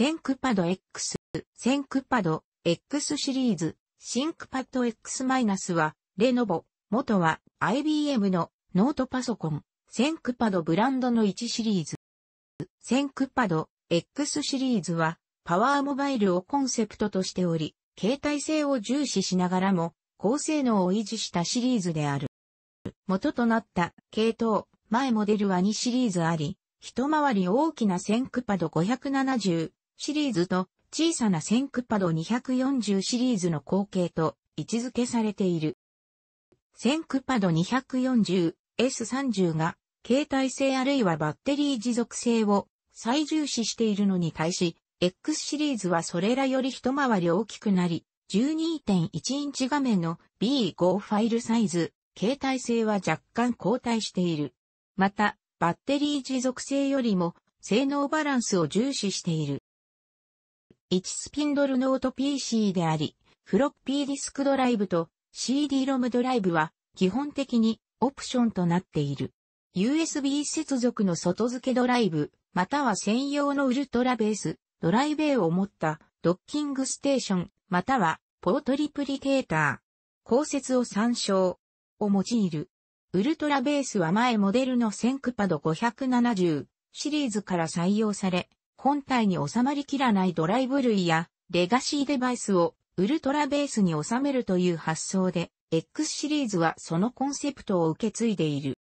センクパド X、センクパド X シリーズ、シンクパッド X- は、レノボ、元は IBM のノートパソコン、センクパドブランドの1シリーズ。センクパド X シリーズは、パワーモバイルをコンセプトとしており、携帯性を重視しながらも、高性能を維持したシリーズである。元となった系統、前モデルは2シリーズあり、一回り大きなセンクパド570、シリーズと小さな線クパド240シリーズの後継と位置づけされている。線クパド 240S30 が携帯性あるいはバッテリー持続性を最重視しているのに対し、X シリーズはそれらより一回り大きくなり、12.1インチ画面の B5 ファイルサイズ、携帯性は若干後退している。また、バッテリー持続性よりも性能バランスを重視している。1スピンドルノート PC であり、フロッピーディスクドライブと CD-ROM ドライブは基本的にオプションとなっている。USB 接続の外付けドライブ、または専用のウルトラベース、ドライベーを持ったドッキングステーション、またはポートリプリケーター、降雪を参照を用いる。ウルトラベースは前モデルのセンクパド570シリーズから採用され、本体に収まりきらないドライブ類やレガシーデバイスをウルトラベースに収めるという発想で、X シリーズはそのコンセプトを受け継いでいる。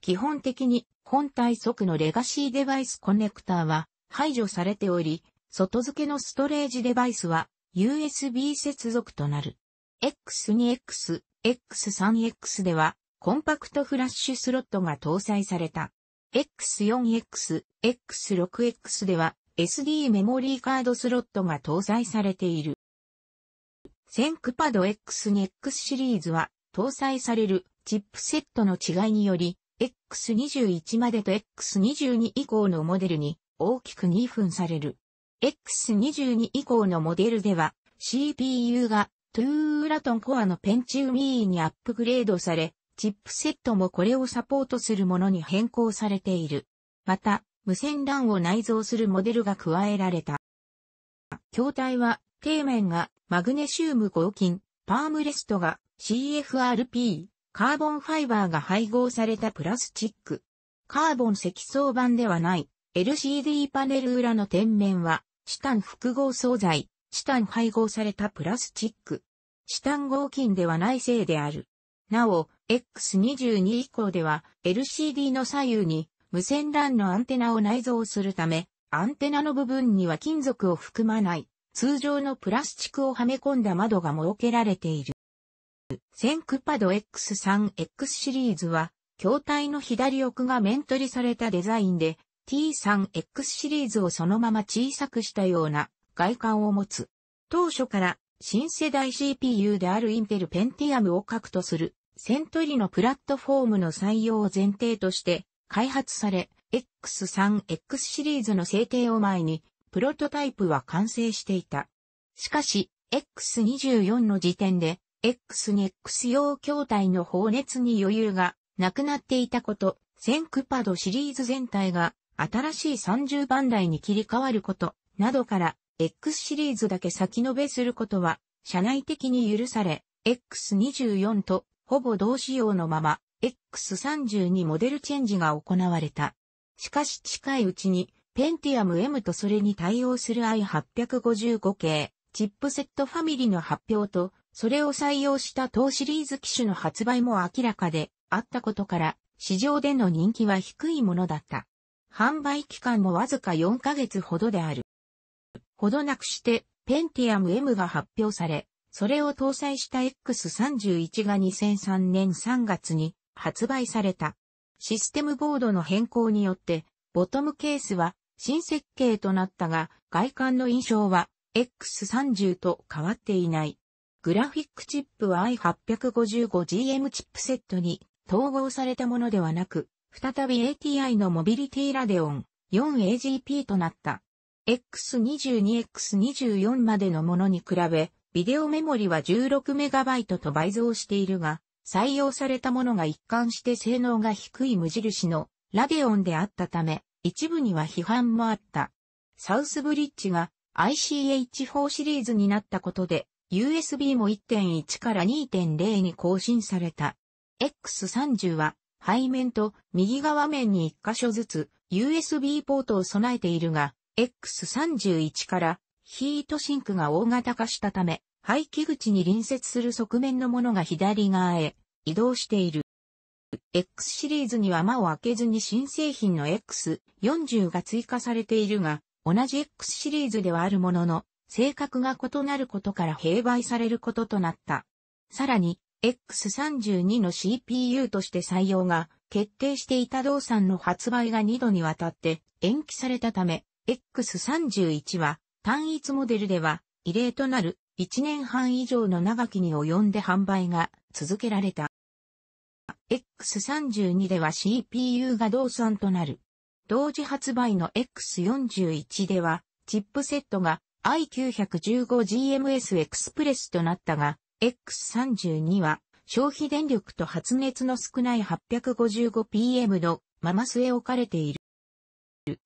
基本的に本体即のレガシーデバイスコネクターは排除されており、外付けのストレージデバイスは USB 接続となる。X2X、X3X ではコンパクトフラッシュスロットが搭載された。X4X、X6X では SD メモリーカードスロットが搭載されている。センクパド X2X シリーズは搭載されるチップセットの違いにより X21 までと X22 以降のモデルに大きく2分される。X22 以降のモデルでは CPU がトゥーラトンコアのペンチウミーにアップグレードされ、チップセットもこれをサポートするものに変更されている。また、無線 LAN を内蔵するモデルが加えられた。筐体は、底面がマグネシウム合金、パームレストが CFRP、カーボンファイバーが配合されたプラスチック。カーボン積層板ではない LCD パネル裏の天面はチタン複合素材、チタン配合されたプラスチック。チタン合金ではないせいである。なお、X22 以降では LCD の左右に無線 LAN のアンテナを内蔵するため、アンテナの部分には金属を含まない通常のプラスチックをはめ込んだ窓が設けられている。センクパド X3X シリーズは、筐体の左奥が面取りされたデザインで、T3X シリーズをそのまま小さくしたような外観を持つ。当初から新世代 CPU であるインテルペンティアムを核とするセントリのプラットフォームの採用を前提として開発され、X3X シリーズの制定を前に、プロトタイプは完成していた。しかし、X24 の時点で、X2X 用筐体の放熱に余裕がなくなっていたこと、センクパドシリーズ全体が新しい30番台に切り替わること、などから、X シリーズだけ先延べすることは、社内的に許され、X24 とほぼ同仕様のまま、X32 モデルチェンジが行われた。しかし近いうちに、ペンティアム m とそれに対応する i855 系、チップセットファミリーの発表と、それを採用した当シリーズ機種の発売も明らかであったことから、市場での人気は低いものだった。販売期間もわずか4ヶ月ほどである。ほどなくして、ペンティアム M が発表され、それを搭載した X31 が2003年3月に発売された。システムボードの変更によって、ボトムケースは新設計となったが、外観の印象は X30 と変わっていない。グラフィックチップは i855GM チップセットに統合されたものではなく、再び ATI のモビリティラデオン 4AGP となった。X22X24 までのものに比べ、ビデオメモリは 16MB と倍増しているが、採用されたものが一貫して性能が低い無印のラデオンであったため、一部には批判もあった。サウスブリッジが ICH4 シリーズになったことで、USB も1.1から2.0に更新された。X30 は背面と右側面に1箇所ずつ USB ポートを備えているが、X31 からヒートシンクが大型化したため、排気口に隣接する側面のものが左側へ移動している。X シリーズには間を開けずに新製品の X40 が追加されているが、同じ X シリーズではあるものの、性格が異なることから併売されることとなった。さらに、X32 の CPU として採用が決定していた動産の発売が2度にわたって延期されたため、X31 は単一モデルでは異例となる1年半以上の長きに及んで販売が続けられた。X32 では CPU が動産となる。同時発売の X41 では、チップセットが i915GMS エクスプレスとなったが、X32 は消費電力と発熱の少ない 855PM のまま据え置かれている。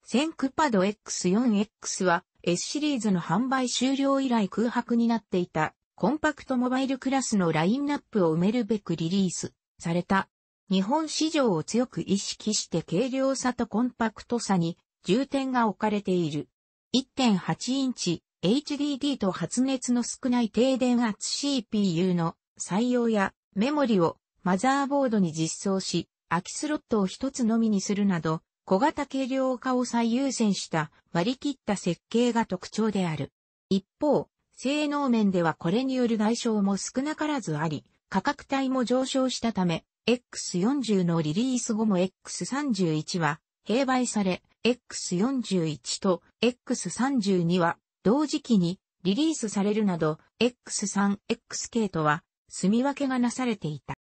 センクパド X4X は S シリーズの販売終了以来空白になっていたコンパクトモバイルクラスのラインナップを埋めるべくリリースされた。日本市場を強く意識して軽量さとコンパクトさに重点が置かれている。1.8インチ HDD と発熱の少ない低電圧 CPU の採用やメモリをマザーボードに実装し、空きスロットを一つのみにするなど、小型軽量化を最優先した割り切った設計が特徴である。一方、性能面ではこれによる代償も少なからずあり、価格帯も上昇したため、X40 のリリース後も X31 は併売され、X41 と X32 は同時期にリリースされるなど、X3、X 系とは住み分けがなされていた。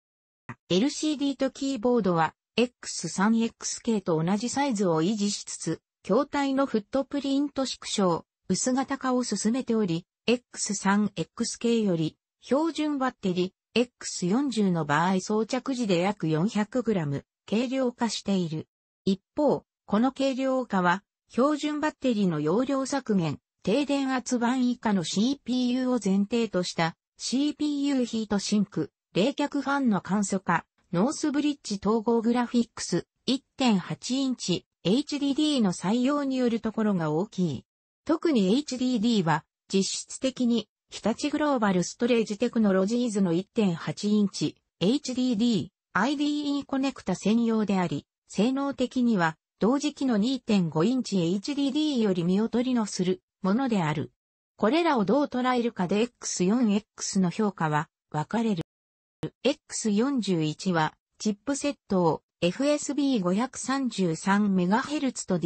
LCD とキーボードは X3XK と同じサイズを維持しつつ、筐体のフットプリント縮小、薄型化を進めており、X3XK より標準バッテリー、X40 の場合装着時で約 400g 軽量化している。一方、この軽量化は標準バッテリーの容量削減、低電圧版以下の CPU を前提とした CPU ヒートシンク、冷却ファンの簡素化、ノースブリッジ統合グラフィックス1.8インチ HDD の採用によるところが大きい。特に HDD は実質的に日立グローバルストレージテクノロジーズの1.8インチ HDD IDE コネクタ専用であり、性能的には同時期の2.5インチ HDD より見劣りのするものである。これらをどう捉えるかで X4X の評価は分かれる。X41 は、チップセットを FSB533MHz と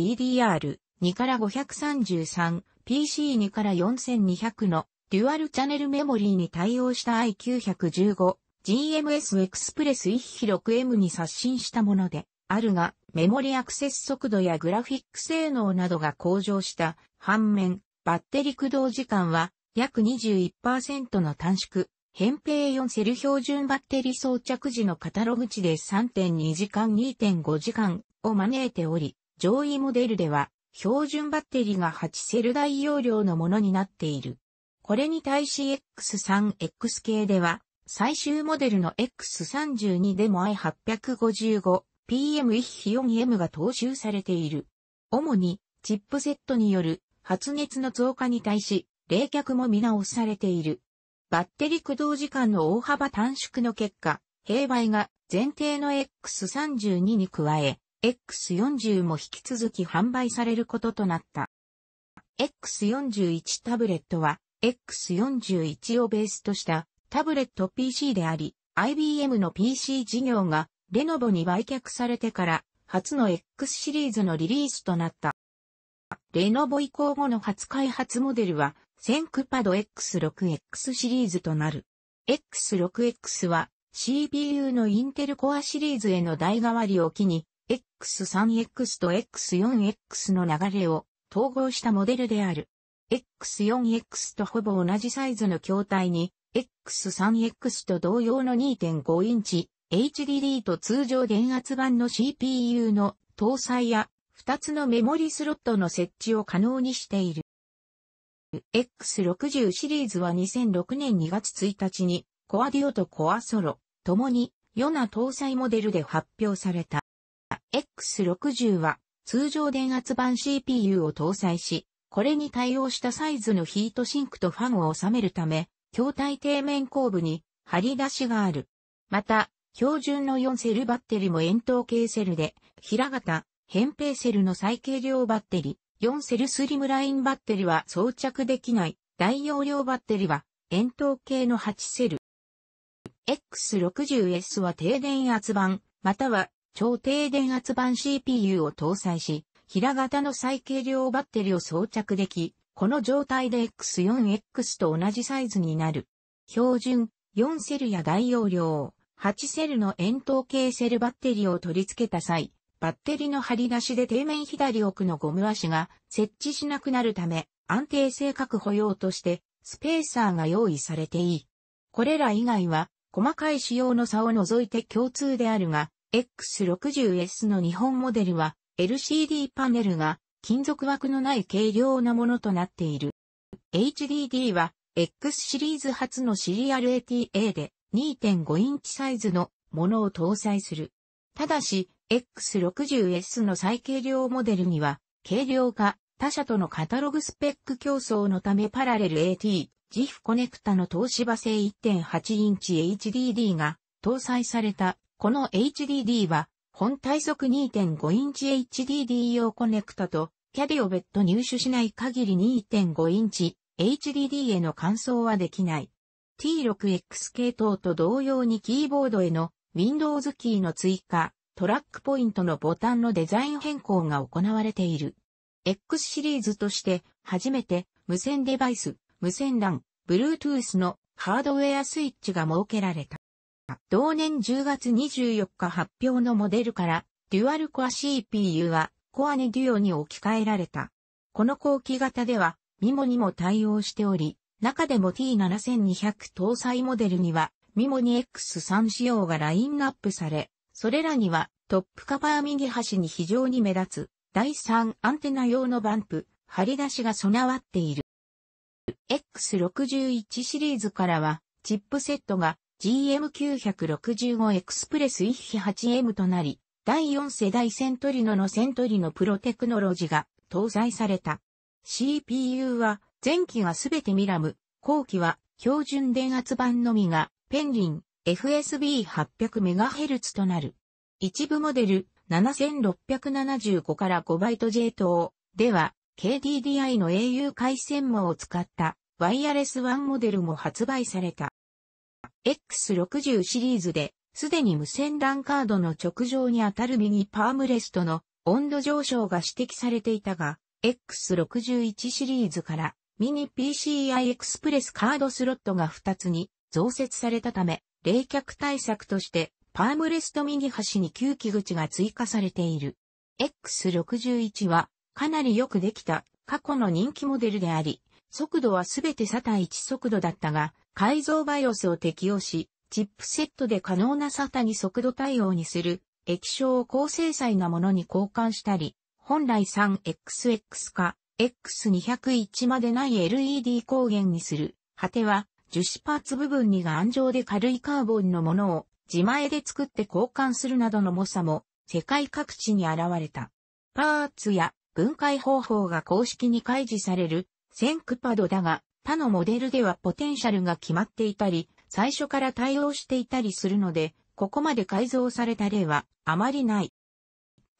DDR2 から 533PC2 から4200のデュアルチャネルメモリーに対応した i915 GMS エクスプレス 1-6M に刷新したものであるが、メモリアクセス速度やグラフィック性能などが向上した反面、バッテリ駆動時間は約21%の短縮、扁平4セル標準バッテリー装着時のカタログ値で3.2時間2.5時間を招いており、上位モデルでは標準バッテリーが8セル大容量のものになっている。これに対し X3X 系では最終モデルの X32 でも i855PM 14M が踏襲されている。主にチップセットによる発熱の増加に対し冷却も見直されている。バッテリ駆動時間の大幅短縮の結果、併売が前提の X32 に加え、X40 も引き続き販売されることとなった。X41 タブレットは X41 をベースとしたタブレット PC であり、IBM の PC 事業がレノボに売却されてから初の X シリーズのリリースとなった。レノボ移行後の初開発モデルはセンクパド X6X シリーズとなる。X6X は CPU のインテルコアシリーズへの代替わりを機に、X3X と X4X の流れを統合したモデルである。X4X とほぼ同じサイズの筐体に、X3X と同様の2.5インチ HDD と通常電圧版の CPU の搭載や2つのメモリスロットの設置を可能にしている。X60 シリーズは2006年2月1日に、コアディオとコアソロ、ともに、ヨナ搭載モデルで発表された。X60 は、通常電圧版 CPU を搭載し、これに対応したサイズのヒートシンクとファンを収めるため、筐体底面後部に張り出しがある。また、標準の4セルバッテリも円筒形セルで、平型、扁平セルの最軽量バッテリ、ー。4セルスリムラインバッテリは装着できない。大容量バッテリは円筒形の8セル。X60S は低電圧版、または超低電圧版 CPU を搭載し、平型の最軽量バッテリを装着でき、この状態で X4X と同じサイズになる。標準、4セルや大容量、8セルの円筒形セルバッテリを取り付けた際、バッテリの張り出しで底面左奥のゴム足が設置しなくなるため、安定性確保用として、スペーサーが用意されていい。これら以外は、細かい仕様の差を除いて共通であるが、X60S の日本モデルは、LCD パネルが金属枠のない軽量なものとなっている。HDD は、X シリーズ初のシリアル ATA で2.5インチサイズのものを搭載する。ただし、X60S の最軽量モデルには、軽量化、他社とのカタログスペック競争のためパラレル AT、ジフコネクタの東芝製1.8インチ HDD が搭載された。この HDD は、本体速2.5インチ HDD 用コネクタと、キャディを別途入手しない限り2.5インチ HDD への換装はできない。T6X 系統と同様にキーボードへの Windows キーの追加、トラックポイントのボタンのデザイン変更が行われている。X シリーズとして初めて無線デバイス、無線 LAN、Bluetooth のハードウェアスイッチが設けられた。同年10月24日発表のモデルからデュアルコア CPU はコアネデュオに置き換えられた。この後期型では MIMO にも対応しており、中でも T7200 搭載モデルには MIMO に X3 仕様がラインナップされ、それらにはトップカバー右端に非常に目立つ第3アンテナ用のバンプ、張り出しが備わっている。X61 シリーズからはチップセットが GM965 エクスプレス 1-8M となり、第4世代セントリノのセントリノプロテクノロジが搭載された。CPU は前期がすべてミラム、後期は標準電圧版のみがペンリン、FSB800MHz となる。一部モデル7675から5ト j 等では KDDI の au 回線網を使ったワイヤレス1モデルも発売された。X60 シリーズで、すでに無線 LAN カードの直上に当たるミニパームレストの温度上昇が指摘されていたが、X61 シリーズからミニ PCI エクスプレスカードスロットが2つに増設されたため、冷却対策として、パームレスト右端に吸気口が追加されている。X61 は、かなりよくできた過去の人気モデルであり、速度はすべてサタ1速度だったが、改造バイオスを適用し、チップセットで可能なサタに速度対応にする、液晶を高精細なものに交換したり、本来 3XX か X201 までない LED 光源にする、果ては樹脂パーツ部分にが丈で軽いカーボンのものを自前で作って交換するなどの猛者も世界各地に現れた。パーツや分解方法が公式に開示されるセンクパドだが他のモデルではポテンシャルが決まっていたり最初から対応していたりするのでここまで改造された例はあまりない。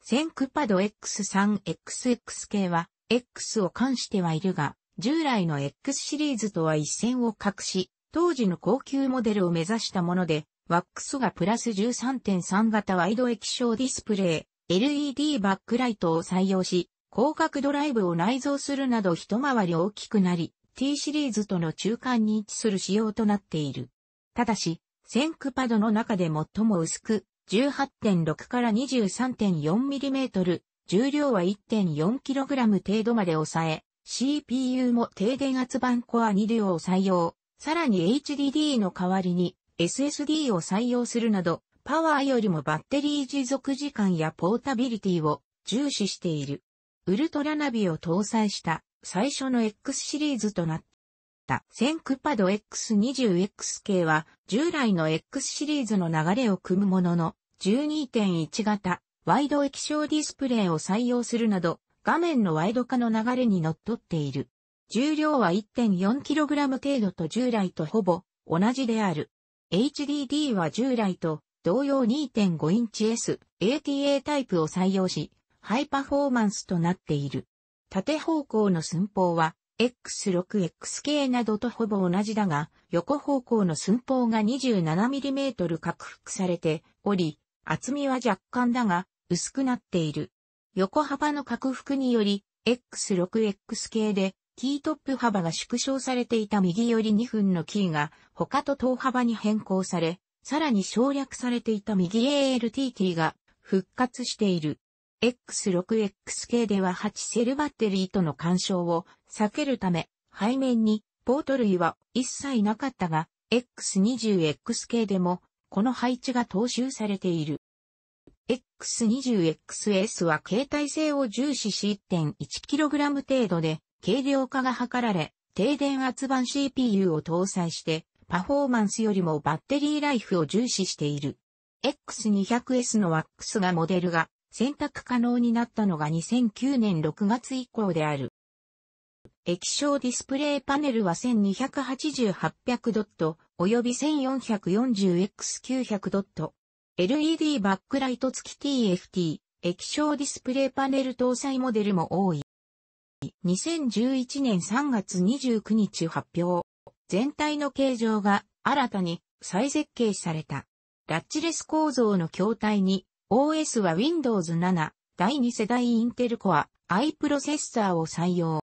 センクパド X3XX 系は X を関してはいるが従来の X シリーズとは一線を画し、当時の高級モデルを目指したもので、ワックスがプラス13.3型ワイド液晶ディスプレイ、LED バックライトを採用し、広角ドライブを内蔵するなど一回り大きくなり、T シリーズとの中間に位置する仕様となっている。ただし、先駆パドの中で最も薄く、18.6から2 3 4トル。重量は 1.4kg 程度まで抑え、CPU も低電圧版コア2両を採用、さらに HDD の代わりに SSD を採用するなど、パワーよりもバッテリー持続時間やポータビリティを重視している。ウルトラナビを搭載した最初の X シリーズとなった。センクパド X20X 系は従来の X シリーズの流れを組むものの12.1型ワイド液晶ディスプレイを採用するなど画面のワイド化の流れにのっとっている。重量は 1.4kg 程度と従来とほぼ同じである。HDD は従来と同様2.5インチ S、ATA タイプを採用し、ハイパフォーマンスとなっている。縦方向の寸法は X6XK などとほぼ同じだが、横方向の寸法が 27mm 拡幅されており、厚みは若干だが薄くなっている。横幅の拡幅により、X6X 系で、キートップ幅が縮小されていた右より2分のキーが、他と等幅に変更され、さらに省略されていた右 ALT キーが、復活している。X6X 系では8セルバッテリーとの干渉を避けるため、背面にポート類は一切なかったが、X20X 系でもこの配置が踏襲されている。X20XS は携帯性を重視し 1.1kg 程度で軽量化が図られ、低電圧版 CPU を搭載してパフォーマンスよりもバッテリーライフを重視している。X200S の WAX がモデルが選択可能になったのが2009年6月以降である。液晶ディスプレイパネルは1 2 8 0 8 0 0ドット、および1 4 4 0 x 9 0 0ドット、LED バックライト付き TFT、液晶ディスプレイパネル搭載モデルも多い。2011年3月29日発表。全体の形状が新たに再設計された。ラッチレス構造の筐体に OS は Windows 7第2世代インテルコア i プロセッサーを採用。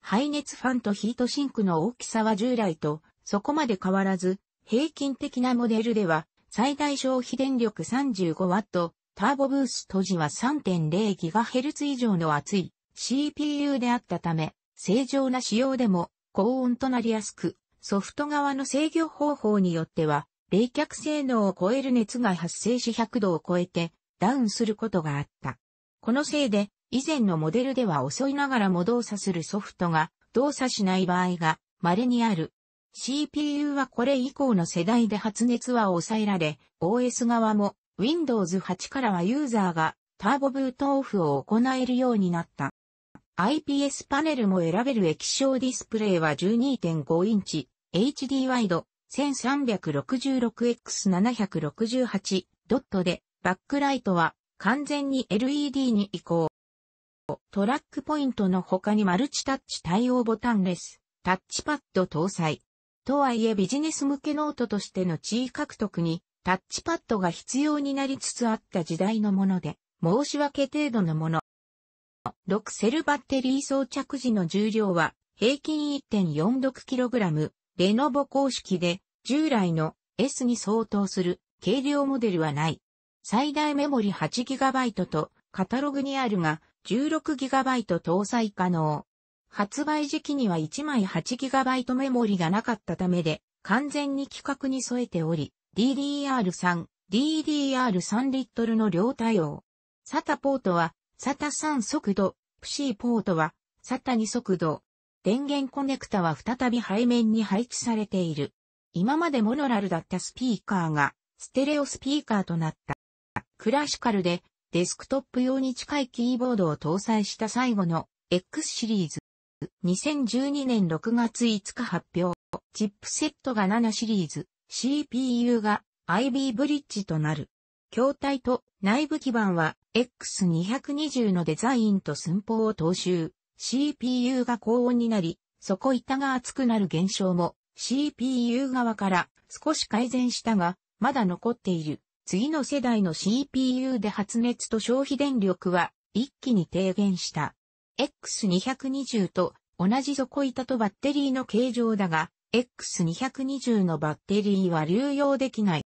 排熱ファンとヒートシンクの大きさは従来とそこまで変わらず平均的なモデルでは最大消費電力 35W、ターボブースト時は 3.0GHz 以上の熱い CPU であったため、正常な使用でも高温となりやすく、ソフト側の制御方法によっては、冷却性能を超える熱が発生し100度を超えてダウンすることがあった。このせいで、以前のモデルでは遅いながらも動作するソフトが動作しない場合が稀にある CPU はこれ以降の世代で発熱は抑えられ、OS 側も Windows 8からはユーザーがターボブートオフを行えるようになった。IPS パネルも選べる液晶ディスプレイは12.5インチ、HD ワイド 1366x768 ドットで、バックライトは完全に LED に移行。トラックポイントの他にマルチタッチ対応ボタンレス、タッチパッド搭載。とはいえビジネス向けノートとしての地位獲得にタッチパッドが必要になりつつあった時代のもので、申し訳程度のもの。6セルバッテリー装着時の重量は平均 1.46kg、レノボ公式で従来の S に相当する軽量モデルはない。最大メモリ 8GB とカタログにあるが 16GB 搭載可能。発売時期には1枚 8GB メモリがなかったためで、完全に規格に添えており、DDR3、DDR3 リットルの両対応。SATA ポートは、SATA3 速度、PC ポートは、SATA2 速度。電源コネクタは再び背面に配置されている。今までモノラルだったスピーカーが、ステレオスピーカーとなった。クラシカルで、デスクトップ用に近いキーボードを搭載した最後の X シリーズ。2012年6月5日発表、チップセットが7シリーズ、CPU が IB ブリッジとなる。筐体と内部基板は X220 のデザインと寸法を踏襲。CPU が高温になり、底板が厚くなる現象も CPU 側から少し改善したが、まだ残っている。次の世代の CPU で発熱と消費電力は一気に低減した。X220 と同じ底板とバッテリーの形状だが、X220 のバッテリーは流用できない。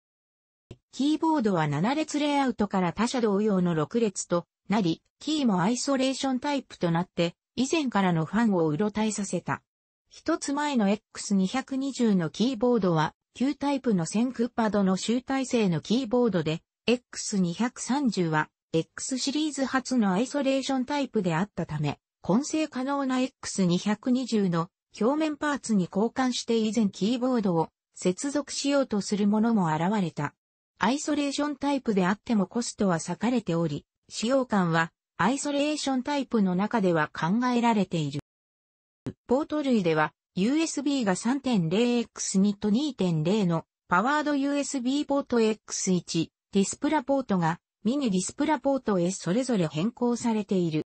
キーボードは7列レイアウトから他社同様の6列となり、キーもアイソレーションタイプとなって、以前からのファンをうろたえさせた。一つ前の X220 のキーボードは、旧タイプの1000クッパドの集大成のキーボードで、X230 は X シリーズ初のアイソレーションタイプであったため、混成可能な X220 の表面パーツに交換して以前キーボードを接続しようとするものも現れた。アイソレーションタイプであってもコストは割かれており、使用感はアイソレーションタイプの中では考えられている。ポート類では USB が 3.0X2 と2.0のパワード USB ポート X1、ディスプラポートがミニディスプラポートへそれぞれ変更されている。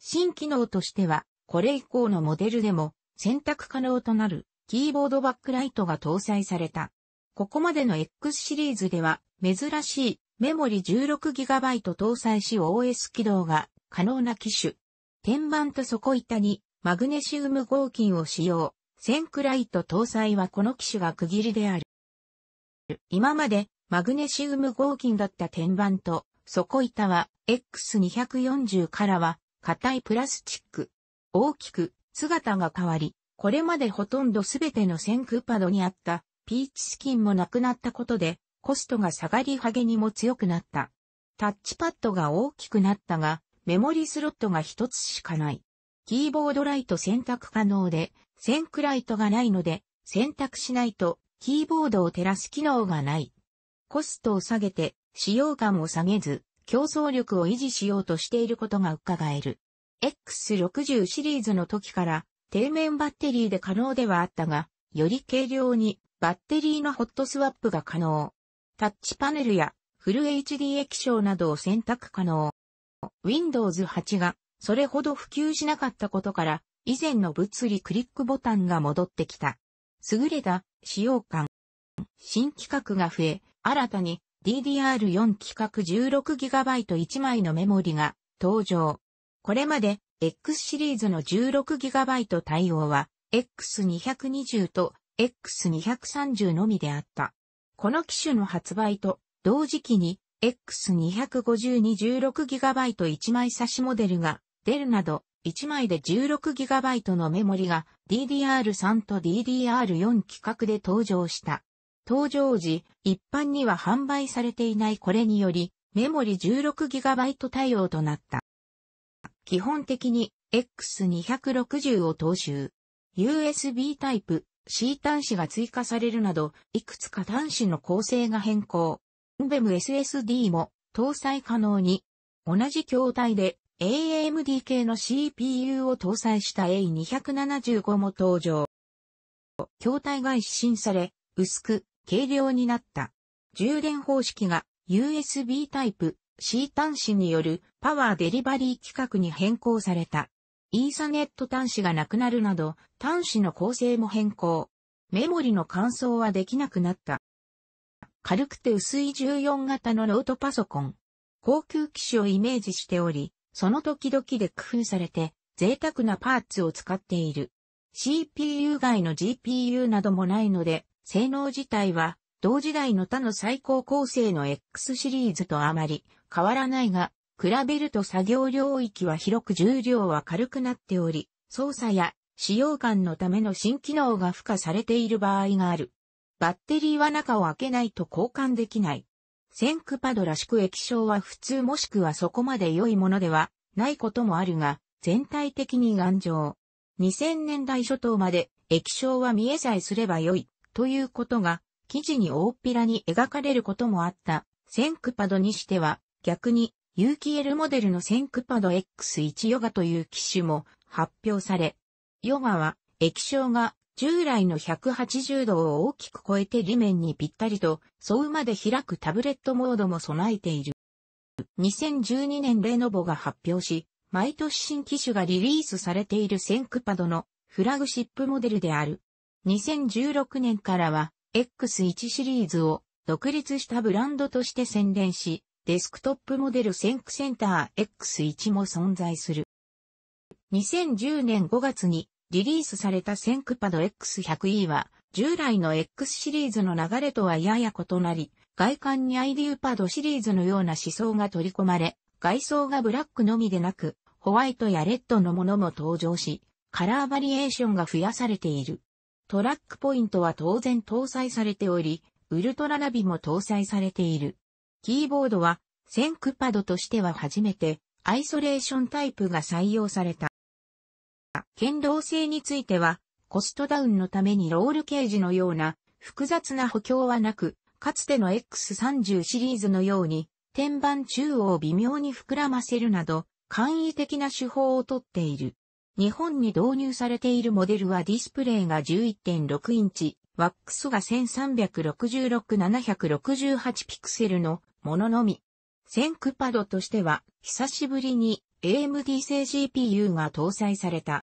新機能としては、これ以降のモデルでも選択可能となるキーボードバックライトが搭載された。ここまでの X シリーズでは珍しいメモリ 16GB 搭載し OS 起動が可能な機種。天板と底板にマグネシウム合金を使用。センクライト搭載はこの機種が区切りである。今までマグネシウム合金だった天板と、底板は X240 からは硬いプラスチック。大きく姿が変わり、これまでほとんどすべての線空パドにあったピーチスキンもなくなったことで、コストが下がりハゲにも強くなった。タッチパッドが大きくなったが、メモリスロットが一つしかない。キーボードライト選択可能で、線クライトがないので、選択しないと、キーボードを照らす機能がない。コストを下げて、使用感を下げず、競争力を維持しようとしていることが伺える。X60 シリーズの時から、底面バッテリーで可能ではあったが、より軽量にバッテリーのホットスワップが可能。タッチパネルやフル HD 液晶などを選択可能。Windows 8がそれほど普及しなかったことから、以前の物理クリックボタンが戻ってきた。優れた使用感。新規格が増え、新たに DDR4 規格 16GB1 枚のメモリが登場。これまで X シリーズの 16GB 対応は X220 と X230 のみであった。この機種の発売と同時期に X250 に 16GB1 枚差しモデルが出るなど、1枚で 16GB のメモリが DDR3 と DDR4 規格で登場した。登場時、一般には販売されていないこれにより、メモリ 16GB 対応となった。基本的に X260 を踏襲。USB タイプ C 端子が追加されるなど、いくつか端子の構成が変更。NVEM SSD も搭載可能に、同じ筐体で AMD 系の CPU を搭載した A275 も登場。筐体が一新され、薄く軽量になった。充電方式が USB タイプ C 端子によるパワーデリバリー規格に変更された。イーサネット端子がなくなるなど、端子の構成も変更。メモリの換装はできなくなった。軽くて薄い14型のノートパソコン。高級機種をイメージしており、その時々で工夫されて、贅沢なパーツを使っている。CPU 外の GPU などもないので、性能自体は、同時代の他の最高構成の X シリーズとあまり変わらないが、比べると作業領域は広く重量は軽くなっており、操作や使用感のための新機能が付加されている場合がある。バッテリーは中を開けないと交換できない。センクパドらしく液晶は普通もしくはそこまで良いものではないこともあるが、全体的に頑丈。2000年代初頭まで液晶は見えさえすれば良いということが、記事に大っぴらに描かれることもあった、センクパドにしては、逆に、有機 L モデルのセンクパド X1 ヨガという機種も発表され、ヨガは液晶が従来の180度を大きく超えて地面にぴったりと、そうまで開くタブレットモードも備えている。2012年レノボが発表し、毎年新機種がリリースされているセンクパドのフラグシップモデルである2016年からは X1 シリーズを独立したブランドとして宣伝し、デスクトップモデルセンクセンター X1 も存在する。2010年5月にリリースされたセンクパド X100E は従来の X シリーズの流れとはやや異なり、外観に ID パドシリーズのような思想が取り込まれ、外装がブラックのみでなく、ホワイトやレッドのものも登場し、カラーバリエーションが増やされている。トラックポイントは当然搭載されており、ウルトラナビも搭載されている。キーボードは、ンクパドとしては初めて、アイソレーションタイプが採用された。剣道性については、コストダウンのためにロールケージのような複雑な補強はなく、かつての X30 シリーズのように、天板中央を微妙に膨らませるなど、簡易的な手法をとっている。日本に導入されているモデルはディスプレイが11.6インチ、ワックスが1366-768ピクセルのもののみ。ンクパドとしては、久しぶりに AMD 製 GPU が搭載された。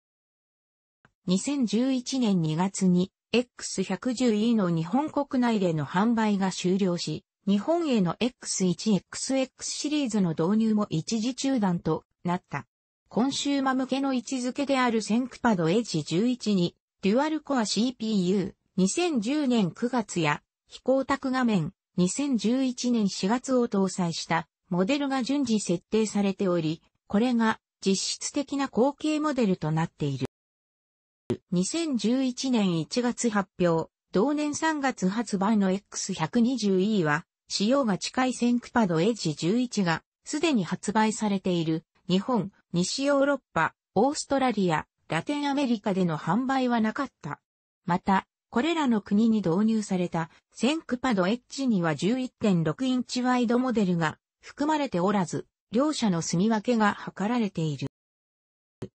2011年2月に X110E の日本国内での販売が終了し、日本への X1XX シリーズの導入も一時中断となった。コンシューマ向けの位置づけであるセンクパドエッジ1 1に、デュアルコア CPU、2010年9月や、非行宅画面、2011年4月を搭載したモデルが順次設定されており、これが実質的な後継モデルとなっている。2011年1月発表、同年3月発売の X120E は、仕様が近いセンクパドエッジ1 1がすでに発売されている日本、西ヨーロッパ、オーストラリア、ラテンアメリカでの販売はなかった。また、これらの国に導入されたセンクパドエッジには11.6インチワイドモデルが含まれておらず、両者の住み分けが図られている。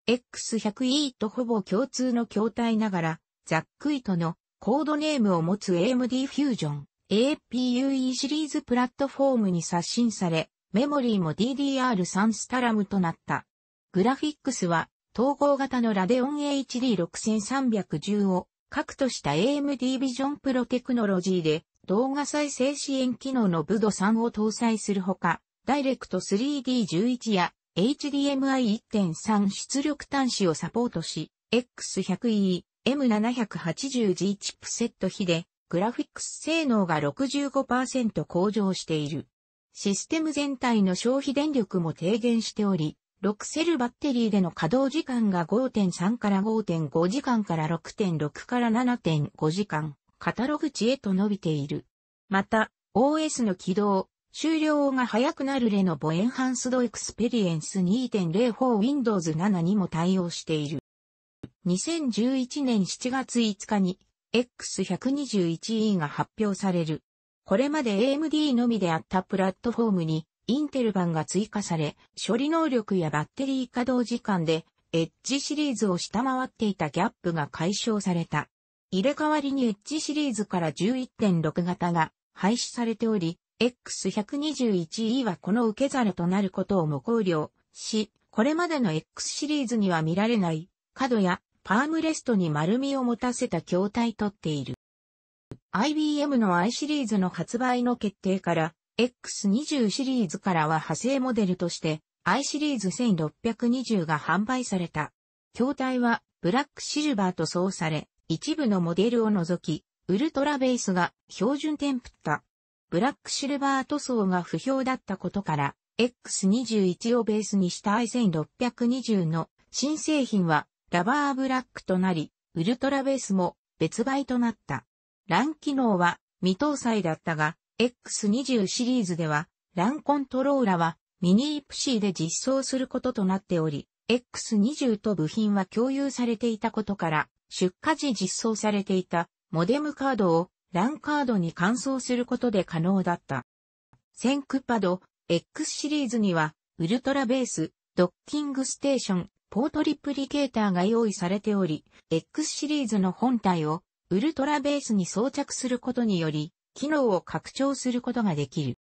X100E とほぼ共通の筐体ながら、ざっくりとのコードネームを持つ AMD Fusion APUE シリーズプラットフォームに刷新され、メモリーも DDR3 スタラムとなった。グラフィックスは統合型のラデオン HD6310 を核とした AMD ビジョンプロテクノロジーで動画再生支援機能のブド3を搭載するほか、ダイレクト 3D11 や HDMI1.3 出力端子をサポートし、X100E、M780G チップセット比で、グラフィックス性能が65%向上している。システム全体の消費電力も低減しており、6セルバッテリーでの稼働時間が5.3から5.5時間から6.6から7.5時間、カタログ値へと伸びている。また、OS の起動、終了が早くなるレノボエンハンスドエクスペリエンス2.04 Windows 7にも対応している。2011年7月5日に X121E が発表される。これまで AMD のみであったプラットフォームにインテル版が追加され、処理能力やバッテリー稼働時間で、エッジシリーズを下回っていたギャップが解消された。入れ替わりにエッジシリーズから11.6型が廃止されており、X121E はこの受け皿となることをも考慮し、これまでの X シリーズには見られない、角やパームレストに丸みを持たせた筐体とっている。IBM の i シリーズの発売の決定から、X20 シリーズからは派生モデルとして、i シリーズ1620が販売された。筐体は、ブラックシルバーと称され、一部のモデルを除き、ウルトラベースが標準テンプった。ブラックシルバー塗装が不評だったことから、X21 をベースにした i1620 の新製品はラバーブラックとなり、ウルトラベースも別売となった。LAN 機能は未搭載だったが、X20 シリーズでは、LAN コントローラはミニ EPC で実装することとなっており、X20 と部品は共有されていたことから、出荷時実装されていたモデムカードを LAN カードに換装することで可能だった。センクパド X シリーズには、ウルトラベース、ドッキングステーション、ポートリプリケーターが用意されており、X シリーズの本体をウルトラベースに装着することにより、機能を拡張することができる。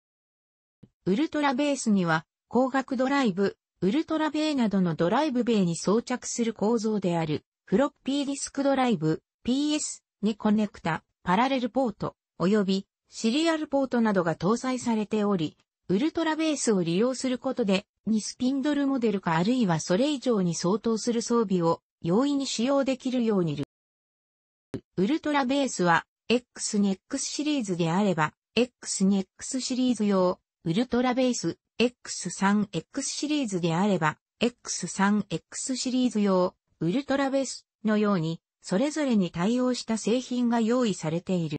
ウルトラベースには、光学ドライブ、ウルトラベーなどのドライブベーに装着する構造である、フロッピーディスクドライブ、PS にコネクタ、パラレルポート、及びシリアルポートなどが搭載されており、ウルトラベースを利用することで、2スピンドルモデルかあるいはそれ以上に相当する装備を容易に使用できるようにウルトラベースは、X に X シリーズであれば、X に X シリーズ用、ウルトラベース、X3X シリーズであれば、X3X シリーズ用、ウルトラベースのように、それぞれに対応した製品が用意されている。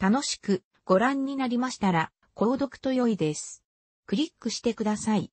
楽しくご覧になりましたら、購読と良いです。クリックしてください。